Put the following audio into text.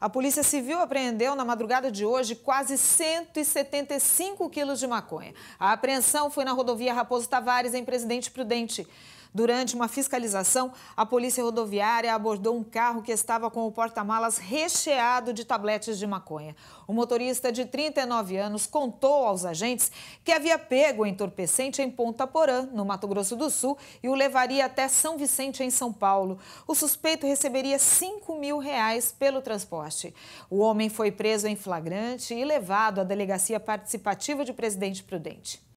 A Polícia Civil apreendeu na madrugada de hoje quase 175 quilos de maconha. A apreensão foi na rodovia Raposo Tavares, em Presidente Prudente. Durante uma fiscalização, a polícia rodoviária abordou um carro que estava com o porta-malas recheado de tabletes de maconha. O motorista de 39 anos contou aos agentes que havia pego o entorpecente em Ponta Porã, no Mato Grosso do Sul, e o levaria até São Vicente, em São Paulo. O suspeito receberia 5 mil reais pelo transporte. O homem foi preso em flagrante e levado à Delegacia Participativa de Presidente Prudente.